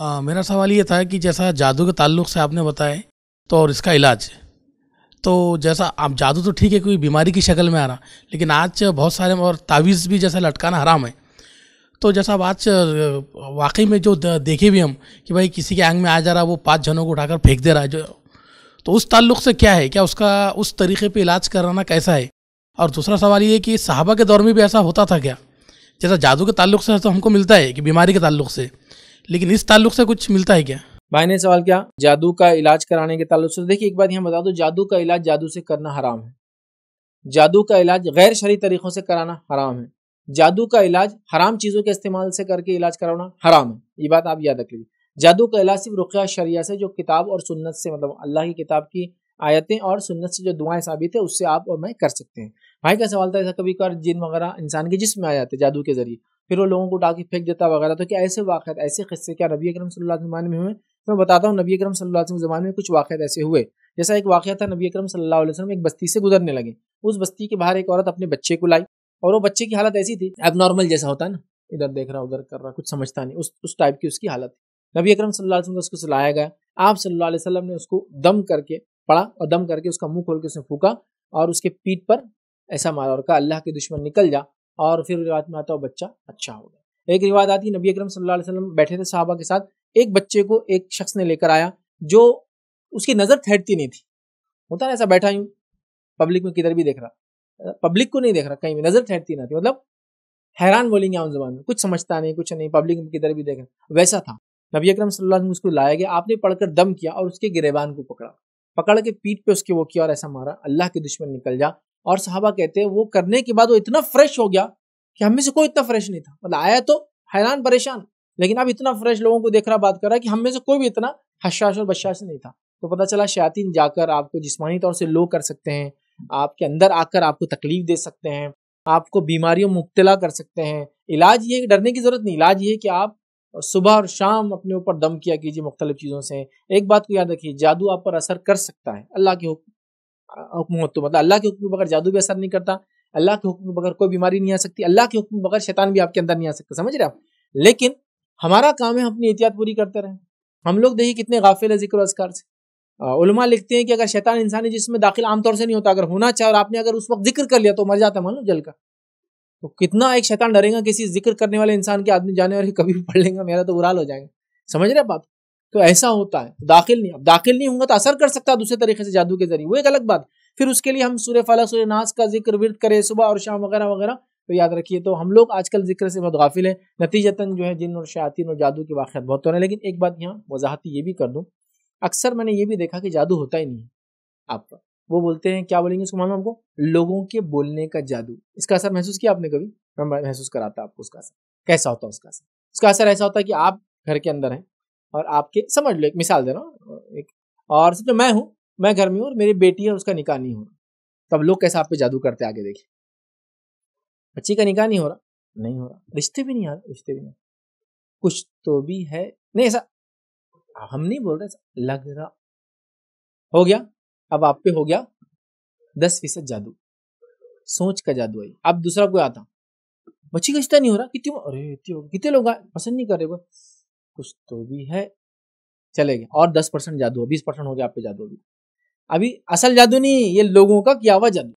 आ, मेरा सवाल ये था कि जैसा जादू के ताल्लुक से आपने बताया तो और इसका इलाज तो जैसा आप जादू तो ठीक है कोई बीमारी की शक्ल में आ रहा लेकिन आज बहुत सारे और तावीज़ भी जैसा लटकाना हराम है तो जैसा अब आज वाकई में जो देखे भी हम कि भाई किसी के आंग में आ जा रहा वो पाँच जनों को उठाकर फेंक दे रहा है जो तो उस ताल्लुक से क्या है क्या उसका उस तरीके पे इलाज कराना कैसा है और दूसरा सवाल ये कि साहबा के दौर में भी ऐसा होता था क्या जैसा जादू के ताल्लुक से तो हमको मिलता है कि बीमारी के ताल्लुक से लेकिन इस ताल्लुक से कुछ मिलता है क्या भाई ने सवाल किया जादू का इलाज कराने के ताल्लुक से देखिए एक बात यहाँ बता दो जादू का इलाज जादू से करना हराम है जादू का इलाज गैर शरी तरीक़ों से कराना हराम है जादू का इलाज हराम चीज़ों के इस्तेमाल से करके इलाज कराना हराम है ये बात आप याद रख लीजिए जादू का इलाज सिर्फ रुखिया शरिया से जो किताब और सुन्नत से मतलब अल्लाह की किताब की आयतें और सुन्नत से जो दुआएं साबित है उससे आप और मैं कर सकते हैं भाई का सवाल था ऐसा कभी कर जिन वगैरह इंसान के जिसम में आ जाते जादू के जरिए फिर वो लोगों को उठा के फेंक देता वगैरह तो क्या ऐसे वाक़ ऐसे किस्से क्या नबी अक्रम सल्ला अलैहि में हुए तो मैं बताता हूँ नबी अक्रम सल्ला अलैहि ज़माने में कुछ वाक़ ऐसे हुए जैसा एक वाक़ था नबी अक्रम सल्ला वसम एक बस्ती से गुजरने लगे उस बस्ती के बाहर एक औरत अपने बच्चे को लाई और वो बच्चे की हालत ऐसी थी अब नॉर्मल जैसा होता है ना इधर देख रहा उधर कर रहा कुछ समझता नहीं उस उस टाइप की उसकी हालत नबी अक्रम सल्ला वसम उसको सलाया गया आप सल्ला अलैहि ने उसको दम करके पड़ा और दम करके उसका मुँह खोल के उसने फूका और उसके पीठ पर ऐसा मारा और कहा अल्लाह के दुश्मन निकल जा और फिर रिवायत में आता है बच्चा अच्छा हो गया एक रिवायत आती नबी अक्रम सल्ला वसलम बैठे थे साहबा के साथ एक बच्चे को एक शख्स ने लेकर आया जो उसकी नज़र ठहरती नहीं थी होता ना ऐसा बैठा यूँ पब्लिक में किधर भी देख रहा पब्लिक को नहीं देख रहा कहीं भी नज़र ठहरती ना थी मतलब हैरान बोलेंगे आम जबान में कुछ समझता नहीं कुछ नहीं पब्लिक में किधर भी देख रहा वैसा था नबी अक्रम सल्ला अलैहि उसको लाया गया आपने पढ़कर दम किया और उसके गिरेबान को पकड़ा पकड़ के पीठ पे उसके वो किया और ऐसा मारा अल्लाह के दुश्मन निकल जा और साहबा कहते हैं वो करने के बाद वो इतना फ्रेश हो गया कि हमें से कोई इतना फ्रेश नहीं था मतलब आया तो हैरान परेशान लेकिन अब इतना फ्रेश लोगों को देख रहा बात कर रहा कि हम में से कोई भी इतना हशास और बशास नहीं था तो पता चला शयातीन जाकर आपको जिसमानी तौर से लो कर सकते हैं आपके अंदर आकर आपको तकलीफ दे सकते हैं आपको बीमारियों मुबतला कर सकते हैं इलाज ये डरने की ज़रूरत नहीं इलाज ये कि आप सुबह और शाम अपने ऊपर दम किया कीजिए मुख्तलिफ चीज़ों से एक बात को याद रखिए जादू आप पर असर कर सकता है अल्लाह के हुक्म हुक्म तो मतलब अल्लाह के हुक्म बगैर जादू भी असर नहीं करता अल्लाह के हुक्म बगैर कोई बीमारी नहीं आ सकती अल्लाह के हुक्म बगैर शैतान भी आपके अंदर नहीं आ सकता समझ रहे आप लेकिन हमारा काम है अपनी एहतियात पूरी करते रहें हम लोग देखिए कितने गाफिल है जिक्र असकार से उलमा लिखते हैं कि अगर शैतान इंसानी जिसमें दाखिल आमतौर से नहीं होता अगर होना चाहे और आपने अगर उस वक्त जिक्र कर लिया तो मर जाता है मानो जल का तो कितना एक शैतान डरेगा किसी जिक्र करने वाले इंसान के आदमी जाने और कभी भी पढ़ लेंगे मेरा तो उराल हो जाएगा समझ रहे आप तो ऐसा होता है दाखिल नहीं अब दाखिल नहीं होगा तो असर कर सकता है दूसरे तरीके से जादू के जरिए वो एक अलग बात फिर उसके लिए हम सूर्य फल सूर्य नाश का जिक्र विरत करें सुबह और शाम वगैरह वगैरह तो याद रखिए तो हम लोग आजकल जिक्र से बहुत गाफिल हैं नतीजतन जो है जिन और शायती और जादू की वाक़ बहुत हो तो रहे हैं लेकिन एक बात यहाँ वजाहती ये भी कर दूँ अक्सर मैंने ये भी देखा कि जादू होता ही नहीं है आप वो बोलते हैं क्या बोलेंगे उसको मालूम आपको लोगों के बोलने का जादू इसका असर महसूस किया आपने कभी मैं महसूस कराता आपको उसका असर कैसा होता है उसका असर उसका असर ऐसा होता है कि आप घर के अंदर हैं और आपके समझ लो एक मिसाल दे रहा हूँ एक और समझो मैं हूँ मैं घर में हूँ और मेरी बेटी है और उसका निकाह नहीं हो रहा तब तो लोग कैसे आप पे जादू करते आगे देखिए बच्ची का निकाह नहीं हो रहा नहीं हो रहा रिश्ते भी नहीं आ रहे रिश्ते भी नहीं कुछ तो भी है नहीं ऐसा हम नहीं बोल रहे लग रहा हो गया अब आप पे हो गया दस फीसद जादू सोच का जादू आई अब दूसरा कोई आता बच्ची का रिश्ता नहीं हो रहा कितनी अरे इतनी हो कितने लोग पसंद नहीं कर रहे कुछ तो भी है चले गए और दस परसेंट जादू बीस परसेंट हो गया आप जादू अभी अभी असल जादू नहीं ये लोगों का किया हुआ जादू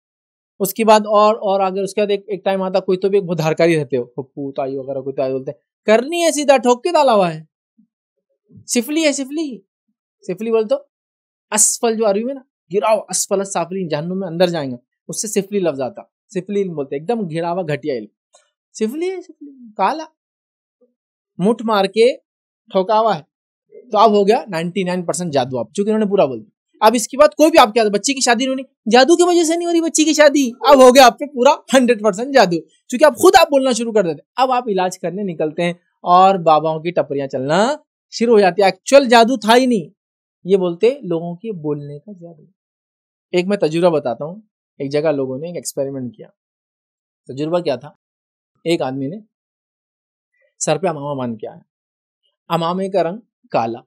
उसके बाद और और अगर उसके बाद एक एक टाइम आता कोई तो भी एक उधारकारी रहते हो पप्पू ताई वगैरह कोई ताई तो बोलते करनी है सीधा ठोक के डाला हुआ है सिफली है सिफली सिफली बोल तो असफल जो अरबी में ना गिराओ असफल साफली जहनु में अंदर जाएंगे उससे सिफली लफ्ज आता सिफली इल्म बोलते एकदम घिरावा घटिया इल्म सिफली है सिफली काला मुठ मार के ठोका हुआ है तो अब हो गया नाइनटी नाइन परसेंट जादू आप चूंकि उन्होंने पूरा बोल दिया अब इसके बाद कोई भी आपके आदत बच्ची की शादी नहीं होनी जादू की वजह से नहीं हो रही बच्ची की शादी अब हो गया आपके पूरा हंड्रेड परसेंट जादू चूंकि आप खुद आप बोलना शुरू कर देते अब आप इलाज करने निकलते हैं और बाबाओं की टपरियां चलना शुरू हो जाती है एक्चुअल जादू था ही नहीं ये बोलते लोगों के बोलने का जादू एक मैं तजुर्बा बताता हूँ एक जगह लोगों ने एक एक्सपेरिमेंट किया तजुर्बा क्या था एक आदमी ने सर पे अमामा बांध के आया अमामे का रंग काला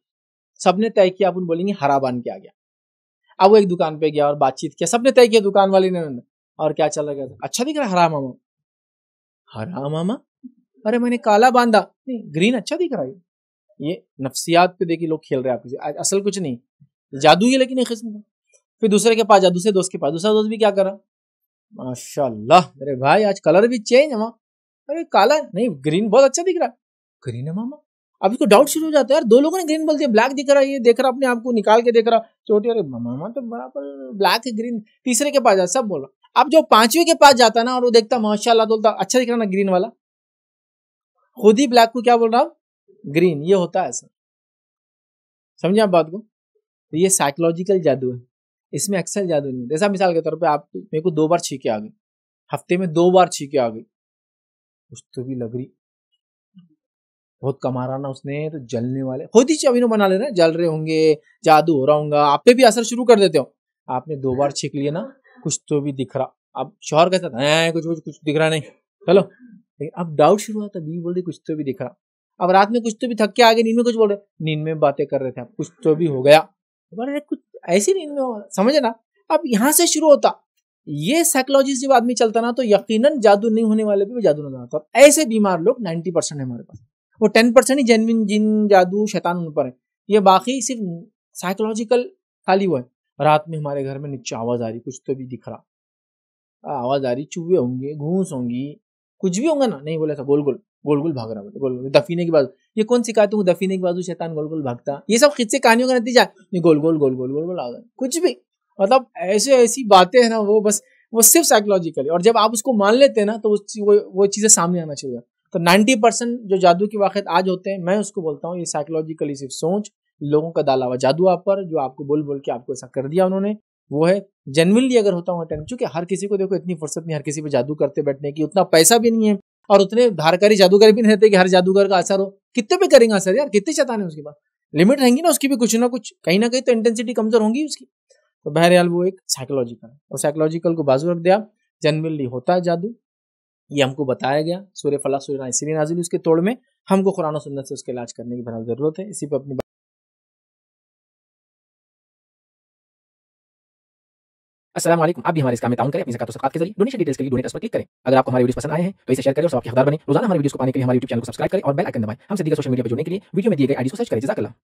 सबने तय किया अपन बोलेंगे हरा बन के आ गया अब वो एक दुकान पे गया और बातचीत किया सबने तय किया दुकान वाले ने और क्या चल रहा था अच्छा दिख रहा हरा मामा हरा मामा अरे मैंने काला बांधा नहीं ग्रीन अच्छा दिख रहा है ये नफसियात पे देखिए लोग खेल रहे हैं आपसे असल कुछ नहीं जादू ही लेकिन एक किस्म का फिर दूसरे के पास जा दूसरे दोस्त के पास दूसरा दोस्त भी क्या कर रहा माशाल्लाह अरे भाई आज कलर भी चेंज है अरे काला नहीं ग्रीन बहुत अच्छा दिख रहा है ग्रीन है मामा अब इसको डाउट शुरू हो जाता है यार दो लोगों ने ग्रीन बोल दिया ब्लैक दिख रहा है ये देख रहा अपने आप को निकाल के देख रहा चोटी अरे मामा तो बराबर ब्लैक ग्रीन तीसरे के पास जाता सब बोल रहा अब जो पांचवे के पास जाता ना और वो देखता माशाला बोलता अच्छा दिख रहा ना ग्रीन वाला खुद ही ब्लैक को क्या बोल रहा ग्रीन ये होता है ऐसा समझे आप बात को तो ये साइकोलॉजिकल जादू है इसमें अक्सर जादू नहीं जैसा मिसाल के तौर पे आप मेरे को दो बार छीके आ गई हफ्ते में दो बार छीके आ गई कुछ तो भी लग रही बहुत कमा रहा ना उसने तो जलने वाले खुद ही अभिनव बना ले रहे हैं जल रहे होंगे जादू हो रहा होगा आप पे भी असर शुरू कर देते हो आपने दो बार छिक लिया ना कुछ तो भी दिख रहा अब शोहर कहता था कुछ कुछ कुछ दिख रहा नहीं चलो लेकिन अब डाउट शुरू हुआ था बीवी बोल रही कुछ तो भी दिख रहा अब रात में कुछ तो भी थक के आगे नींद में कुछ बोल रहे नींद में बातें कर रहे थे कुछ तो भी हो गया तो बोल कुछ ऐसी नींद में समझे ना अब यहाँ से शुरू होता ये साइकोलॉजी जब आदमी चलता ना तो यकीनन जादू नहीं होने वाले भी जादू नजर आता और ऐसे बीमार लोग नाइन्टी परसेंट है हमारे पास वो टेन परसेंट ही जेनविन जिन जादू शैतान उन पर है ये बाकी सिर्फ साइकोलॉजिकल खाली हुआ है रात में हमारे घर में नीचे आवाज़ आ रही कुछ तो भी दिख रहा आवाज़ आ रही चूहे होंगे घूस होंगी कुछ भी होंगे ना नहीं बोला था गोल गोल गोल गोल भाग रहा गोल गोल दफीने की बाजू ये कौन सिखाते हूँ दफीने की बाजू शैतान गोल गोल भागता ये सब खिस्से कहानियों का नतीजा है गोल गोल गोल गोल गोल गोल आ गए कुछ भी मतलब ऐसे ऐसी बातें हैं ना वो बस वो सिर्फ साइकोलॉजिकली और जब आप उसको मान लेते हैं ना तो उस वो वो चीज़ें सामने आना चाहिए तो 90 परसेंट जो जादू के वाक़ आज होते हैं मैं उसको बोलता हूँ ये साइकोलॉजिकली सिर्फ सोच लोगों का डाला हुआ जादू आप पर जो आपको बोल बोल के आपको ऐसा कर दिया उन्होंने वो है जेनविनली अगर होता हूँ अटेम्प्ट चूंकि हर किसी को देखो इतनी फुर्सत नहीं हर किसी पर जादू करते बैठने की उतना पैसा भी नहीं है और उतने धारकारी जादूगर भी नहीं रहते कि हर जादूगर का असर हो कितने पे करेंगे असर यार कितने चताने उसके पास लिमिट रहेंगी ना उसकी भी कुछ ना कुछ कहीं ना कहीं तो इंटेंसिटी कमजोर होंगी उसकी तो बहरहाल वो एक साइकोलॉजिकल और साइकोलॉजिकल को बाजू रख दिया जनरली होता है जादू ये हमको बताया गया सूर्य फला सूर्य इसलिए नाजिल उसके तोड़ में हमको कुरान और सुन्नत से उसके इलाज करने की भरा जरूरत है इसी पर अपनी असलम आप भी हमारे इस काम में टाउन करें अपनी जकात सकात के जरिए डोनेशन डिटेल्स के लिए डोनेट पर क्लिक करें अगर आपको हमारे वीडियो पसंद आए हैं तो इसे शेयर करें और आपके हकदार बने रोजाना हमारे वीडियो को पाने के लिए हमारे यूट्यूब चैनल को सब्सक्राइब करें और बेल आइकन दबाएं हमसे दिए सोशल मीडिया पर जुड़ने के लिए वीडियो में दिए गए आईडी को सर्च करें जजाकला